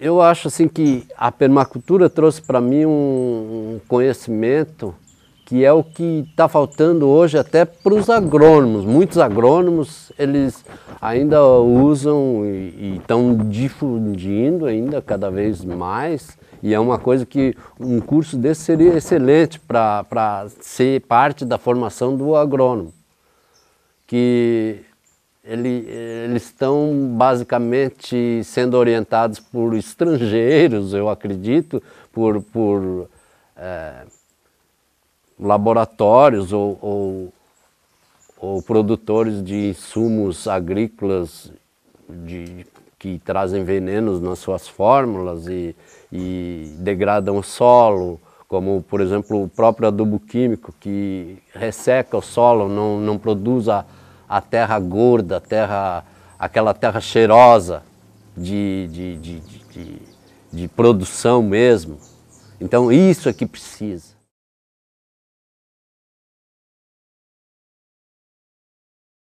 Eu acho assim que a permacultura trouxe para mim um conhecimento que é o que está faltando hoje até para os agrônomos. Muitos agrônomos eles ainda usam e estão difundindo ainda cada vez mais. E é uma coisa que um curso desse seria excelente para ser parte da formação do agrônomo. Que ele, eles estão basicamente sendo orientados por estrangeiros, eu acredito, por, por é, laboratórios ou, ou, ou, produtores de insumos agrícolas de, que trazem venenos nas suas fórmulas e, e degradam o solo como por exemplo o próprio adubo químico que resseca o solo, não, não produz a, a terra gorda, terra, aquela terra cheirosa de, de, de, de, de produção mesmo. Então isso é que precisa.